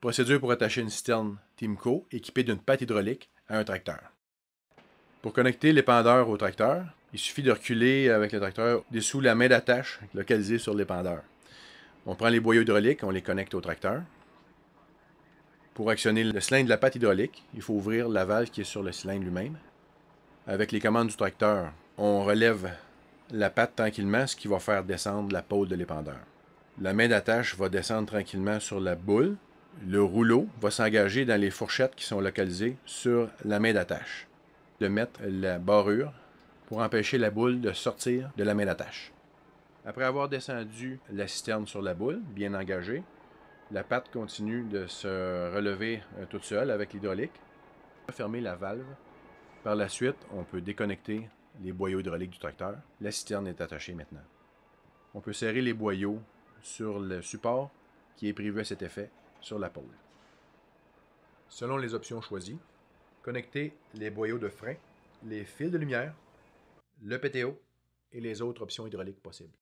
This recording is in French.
Procédure pour attacher une citerne Timco équipée d'une patte hydraulique à un tracteur. Pour connecter l'épandeur au tracteur, il suffit de reculer avec le tracteur dessous la main d'attache localisée sur l'épandeur. On prend les boyaux hydrauliques, on les connecte au tracteur. Pour actionner le cylindre de la patte hydraulique, il faut ouvrir la valve qui est sur le cylindre lui-même. Avec les commandes du tracteur, on relève la patte tranquillement, ce qui va faire descendre la pôle de l'épandeur. La main d'attache va descendre tranquillement sur la boule le rouleau va s'engager dans les fourchettes qui sont localisées sur la main d'attache, de mettre la barrure pour empêcher la boule de sortir de la main d'attache. Après avoir descendu la citerne sur la boule, bien engagée, la pâte continue de se relever euh, toute seule avec l'hydraulique. Fermer la valve. Par la suite, on peut déconnecter les boyaux hydrauliques du tracteur. La citerne est attachée maintenant. On peut serrer les boyaux sur le support qui est prévu à cet effet sur la pôle. Selon les options choisies, connectez les boyaux de frein, les fils de lumière, le PTO et les autres options hydrauliques possibles.